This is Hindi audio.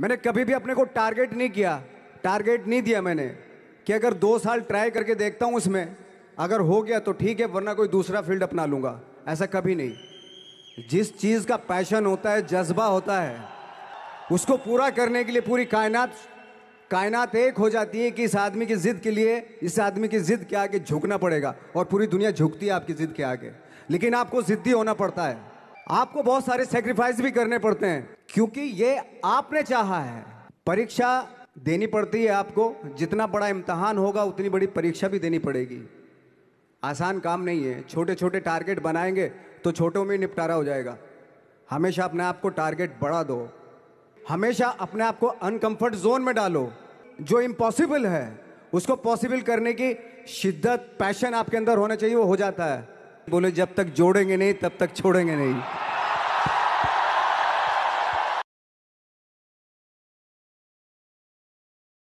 मैंने कभी भी अपने को टारगेट नहीं किया टारगेट नहीं दिया मैंने कि अगर दो साल ट्राई करके देखता हूँ उसमें अगर हो गया तो ठीक है वरना कोई दूसरा फील्ड अपना लूँगा ऐसा कभी नहीं जिस चीज़ का पैशन होता है जज्बा होता है उसको पूरा करने के लिए पूरी कायनात कायनात एक हो जाती है कि इस आदमी की ज़िद के लिए इस आदमी की ज़िद के आगे झुकना पड़ेगा और पूरी दुनिया झुकती है आपकी ज़िद के आगे लेकिन आपको ज़िद्दी होना पड़ता है आपको बहुत सारे सेक्रीफाइस भी करने पड़ते हैं क्योंकि ये आपने चाहा है परीक्षा देनी पड़ती है आपको जितना बड़ा इम्तहान होगा उतनी बड़ी परीक्षा भी देनी पड़ेगी आसान काम नहीं है छोटे छोटे टारगेट बनाएंगे तो छोटों में निपटारा हो जाएगा हमेशा अपने आप को टारगेट बढ़ा दो हमेशा अपने आप को अनकंफर्ट जोन में डालो जो इम्पॉसिबल है उसको पॉसिबल करने की शिद्दत पैशन आपके अंदर होना चाहिए वो हो जाता है बोले जब तक जोड़ेंगे नहीं तब तक छोड़ेंगे नहीं